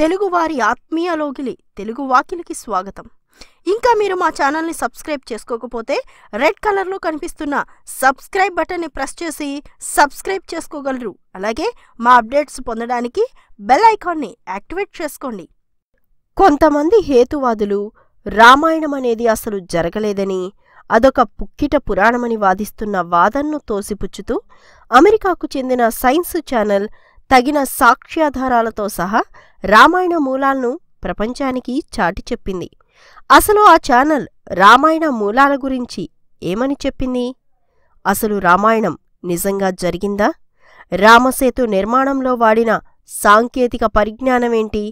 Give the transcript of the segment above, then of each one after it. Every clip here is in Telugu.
తెలుగువారి ఆత్మీయ లోకిలి తెలుగు వాకిలికి స్వాగతం ఇంకా మీరు మా ఛానల్ని సబ్స్క్రైబ్ చేసుకోకపోతే రెడ్ కలర్లో కనిపిస్తున్న సబ్స్క్రైబ్ బటన్ని ప్రెస్ చేసి సబ్స్క్రైబ్ చేసుకోగలరు అలాగే మా అప్డేట్స్ పొందడానికి బెల్ ఐకాన్ని యాక్టివేట్ చేసుకోండి కొంతమంది హేతువాదులు రామాయణం అనేది అసలు జరగలేదని అదొక పుక్కిట పురాణమని వాదిస్తున్న వాదనను తోసిపుచ్చుతూ అమెరికాకు చెందిన సైన్స్ ఛానల్ తగిన సాక్ష్యాధారాలతో సహా రామాయణ మూలాలను ప్రపంచానికి చాటి చెప్పింది అసలు ఆ ఛానల్ రామాయణ మూలాల గురించి ఏమని చెప్పింది అసలు రామాయణం నిజంగా జరిగిందా రామసేతు నిర్మాణంలో వాడిన సాంకేతిక పరిజ్ఞానమేంటి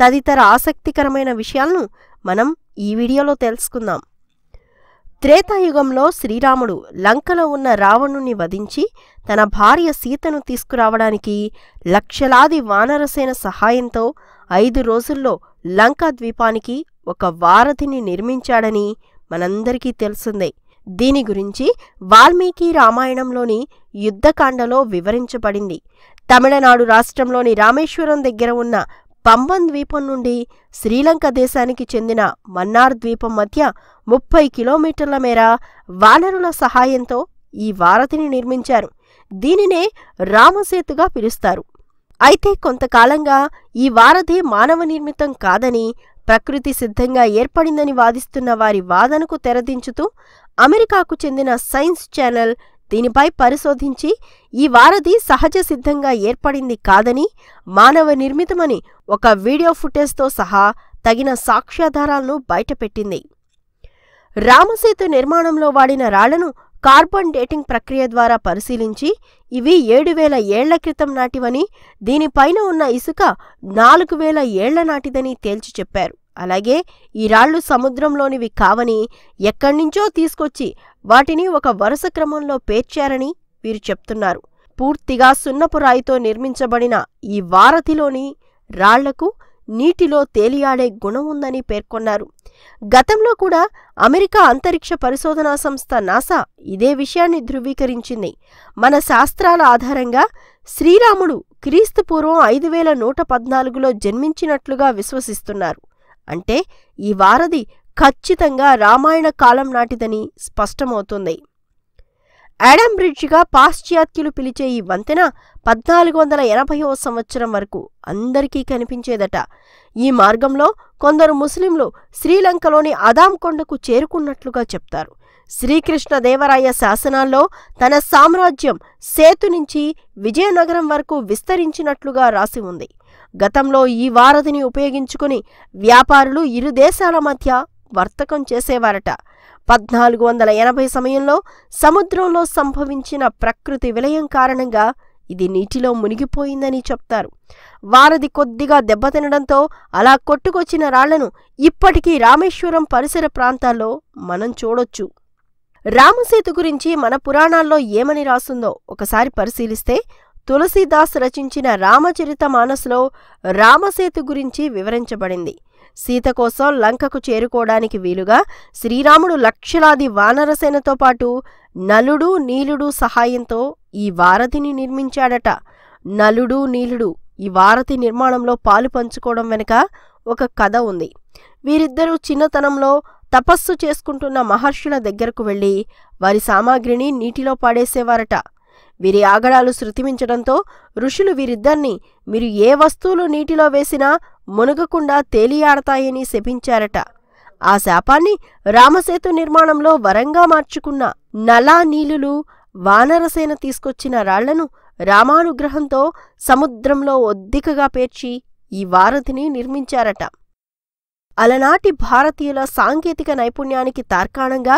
తదితర ఆసక్తికరమైన విషయాలను మనం ఈ వీడియోలో తెలుసుకుందాం త్రేతాయుగంలో శ్రీరాముడు లంకలో ఉన్న రావణుణ్ణి వధించి తన భార్య సీతను తీసుకురావడానికి లక్షలాది వానరసేన సహాయంతో ఐదు రోజుల్లో లంకా ద్వీపానికి ఒక వారధిని నిర్మించాడని మనందరికీ తెలిసిందే దీని గురించి వాల్మీకి రామాయణంలోని యుద్ధకాండలో వివరించబడింది తమిళనాడు రాష్ట్రంలోని రామేశ్వరం దగ్గర ఉన్న పంబన్ ద్వీపం నుండి శ్రీలంక దేశానికి చెందిన మన్నార్ ద్వీపం మధ్య ముప్పై కిలోమీటర్ల మేర వానరుల సహాయంతో ఈ వారధిని నిర్మించారు దీనినే రామసేతుగా పిలుస్తారు అయితే కొంతకాలంగా ఈ వారధి మానవ నిర్మితం కాదని ప్రకృతి సిద్ధంగా ఏర్పడిందని వాదిస్తున్న వారి వాదనకు తెరదించుతూ అమెరికాకు చెందిన సైన్స్ ఛానల్ దీనిపై పరిశోధించి ఈ వారధి సహజ సిద్ధంగా ఏర్పడింది కాదని మానవ నిర్మితమని ఒక వీడియో ఫుటేజ్తో సహా తగిన సాక్ష్యాధారాలను బయటపెట్టింది రామసేతు నిర్మాణంలో వాడిన రాళ్లను కార్బన్ డేటింగ్ ప్రక్రియ ద్వారా పరిశీలించి ఇవి ఏడు వేల ఏళ్ల క్రితం నాటివని దీనిపైన ఉన్న ఇసుక నాలుగు వేల ఏళ్ల నాటిదని తేల్చి చెప్పారు అలాగే ఈ రాళ్లు సముద్రంలోనివి కావని ఎక్కడి తీసుకొచ్చి వాటిని ఒక వరుస క్రమంలో పేర్చారని వీరు చెప్తున్నారు పూర్తిగా సున్నపు రాయితో నిర్మించబడిన ఈ వారధిలోని రాళ్లకు నీటిలో తేలియాడే గుణం ఉందని పేర్కొన్నారు గతంలో కూడా అమెరికా అంతరిక్ష పరిశోధనా సంస్థ నాసా ఇదే విషయాన్ని ధృవీకరించింది మన శాస్త్రాల ఆధారంగా శ్రీరాముడు క్రీస్తుపూర్వం ఐదు వేల నూట పద్నాలుగులో జన్మించినట్లుగా విశ్వసిస్తున్నారు అంటే ఈ వారధి ఖచ్చితంగా రామాయణ కాలం నాటిదని స్పష్టమవుతుంది యాడమ్ బ్రిడ్జ్గా పాశ్చాత్యులు పిలిచే ఈ వంతెన పద్నాలుగు వందల ఎనభైవ సంవత్సరం వరకు అందరికీ కనిపించేదట ఈ మార్గంలో కొందరు ముస్లింలు శ్రీలంకలోని అదాంకొండకు చేరుకున్నట్లుగా చెప్తారు శ్రీకృష్ణదేవరాయ శాసనాల్లో తన సామ్రాజ్యం సేతు నుంచి విజయనగరం వరకు విస్తరించినట్లుగా రాసి ఉంది గతంలో ఈ వారధిని ఉపయోగించుకుని వ్యాపారులు ఇరు దేశాల మధ్య వర్తకం చేసేవారట పద్నాలుగు వందల ఎనభై సమయంలో సముద్రంలో సంభవించిన ప్రకృతి విలయం కారణంగా ఇది నీటిలో మునిగిపోయిందని చెప్తారు వారధి కొద్దిగా దెబ్బతినడంతో అలా కొట్టుకొచ్చిన రాళ్లను ఇప్పటికీ రామేశ్వరం పరిసర ప్రాంతాల్లో మనం చూడొచ్చు రామసేతు గురించి మన పురాణాల్లో ఏమని రాసుందో ఒకసారి పరిశీలిస్తే తులసీదాస్ రచించిన రామచరిత మానసులో రామసేతు గురించి వివరించబడింది సీత కోసం లంకకు చేరుకోవడానికి వీలుగా శ్రీరాముడు లక్షలాది వానరసేనతో పాటు నలుడు నీలుడు సహాయంతో ఈ వారధిని నిర్మించాడట నలుడు నీలుడు ఈ వారధి నిర్మాణంలో పాలు పంచుకోవడం వెనుక ఒక కథ ఉంది వీరిద్దరూ చిన్నతనంలో తపస్సు చేసుకుంటున్న మహర్షుల దగ్గరకు వెళ్ళి వారి సామాగ్రిని నీటిలో పాడేసేవారట వీరి ఆగడాలు శృతిమించడంతో ఋషులు వీరిద్దరినీ మీరు ఏ వస్తువులు నీటిలో వేసినా మునగకుండా తేలియాడతాయని శపించారట ఆ శాపాన్ని రామసేతు నిర్మాణంలో వరంగా మార్చుకున్న నలా నీలులు వానరసేన తీసుకొచ్చిన రాళ్లను రామానుగ్రహంతో సముద్రంలో ఒద్దికగా పేర్చి ఈ వారధిని నిర్మించారట అలనాటి భారతీయుల సాంకేతిక నైపుణ్యానికి తార్కాణంగా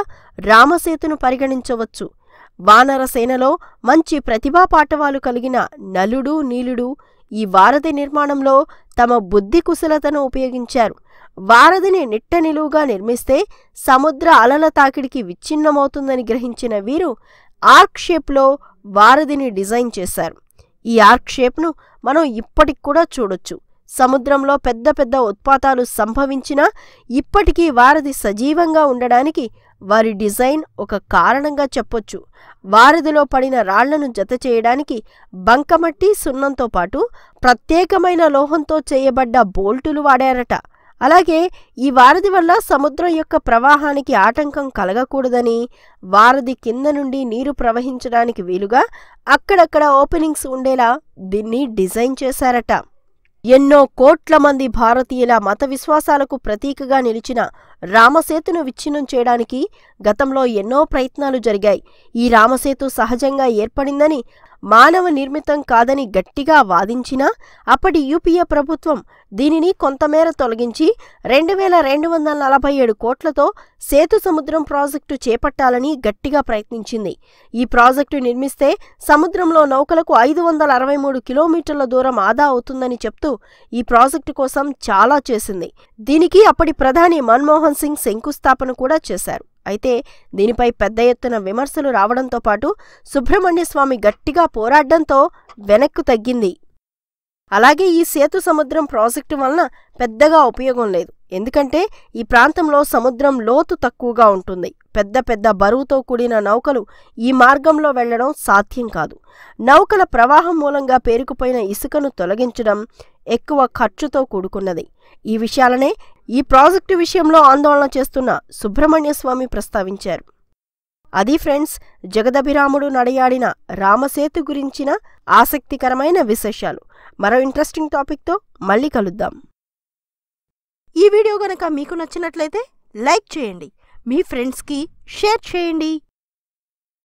రామసేతును పరిగణించవచ్చు వానర సేనలో మంచి ప్రతిభా పాఠవాలు కలిగిన నలుడు నీలుడు ఈ వారధి నిర్మాణంలో తమ బుద్ధి కుశలతను ఉపయోగించారు వారధిని నిట్ట నిలువుగా నిర్మిస్తే సముద్ర అలల తాకిడికి విచ్ఛిన్నమవుతుందని గ్రహించిన వీరు ఆర్క్ షేప్లో వారధిని డిజైన్ చేశారు ఈ ఆర్క్ షేప్ను మనం ఇప్పటికి కూడా చూడొచ్చు సముద్రంలో పెద్ద పెద్ద ఉత్పాతాలు సంభవించినా ఇప్పటికీ వారధి సజీవంగా ఉండడానికి వారి డిజైన్ ఒక కారణంగా చెప్పొచ్చు వారధిలో పడిన రాళ్లను జత చేయడానికి బంకమట్టి సున్నంతో పాటు ప్రత్యేకమైన లోహంతో చేయబడ్డ బోల్టులు వాడారట అలాగే ఈ వారధి వల్ల సముద్రం యొక్క ప్రవాహానికి ఆటంకం కలగకూడదని వారధి కింద నుండి నీరు ప్రవహించడానికి వీలుగా అక్కడక్కడ ఓపెనింగ్స్ ఉండేలా దీన్ని డిజైన్ చేశారట ఎన్నో కోట్ల మంది భారతీయుల మత విశ్వాసాలకు ప్రతీకగా నిలిచిన రామసేతును విచ్ఛిన్నం చేయడానికి గతంలో ఎన్నో ప్రయత్నాలు జరిగాయి ఈ రామసేతు సహజంగా ఏర్పడిందని మానవ నిర్మితం కాదని గట్టిగా వాదించినా అప్పటి యూపీఏ ప్రభుత్వం దీనిని కొంతమేర తొలగించి రెండు వేల రెండు వందల నలభై ఏడు కోట్లతో సేతు సముద్రం ప్రాజెక్టు చేపట్టాలని గట్టిగా ప్రయత్నించింది ఈ ప్రాజెక్టు నిర్మిస్తే సముద్రంలో నౌకలకు ఐదు వందల అరవై మూడు కిలోమీటర్ల దూరం ఆదా అవుతుందని చెప్తూ ఈ ప్రాజెక్టు కోసం చాలా చేసింది దీనికి అప్పటి ప్రధాని మన్మోహన్ సింగ్ శంకుస్థాపన కూడా చేశారు అయితే దీనిపై పెద్ద ఎత్తున విమర్శలు రావడంతో పాటు సుబ్రహ్మణ్య స్వామి గట్టిగా పోరాడడంతో వెనక్కు తగ్గింది అలాగే ఈ సేతు సముద్రం ప్రాజెక్టు వలన పెద్దగా ఉపయోగం లేదు ఎందుకంటే ఈ ప్రాంతంలో సముద్రం లోతు తక్కువగా ఉంటుంది పెద్ద పెద్ద బరువుతో కూడిన నౌకలు ఈ మార్గంలో వెళ్లడం సాధ్యం కాదు నౌకల ప్రవాహం మూలంగా పేరుకుపోయిన ఇసుకను తొలగించడం ఎక్కువ ఖర్చుతో కూడుకున్నది ఈ విషయాలనే ఈ ప్రాజెక్టు విషయంలో ఆందోళన చేస్తున్న సుబ్రహ్మణ్య స్వామి ప్రస్తావించారు అది ఫ్రెండ్స్ జగదభిరాముడు నడయాడిన రామసేతు గురించిన ఆసక్తికరమైన విశేషాలు మరో ఇంట్రెస్టింగ్ టాపిక్తో మళ్ళీ కలుద్దాం ఈ వీడియో గనక మీకు నచ్చినట్లయితే లైక్ చేయండి మీ ఫ్రెండ్స్కి షేర్ చేయండి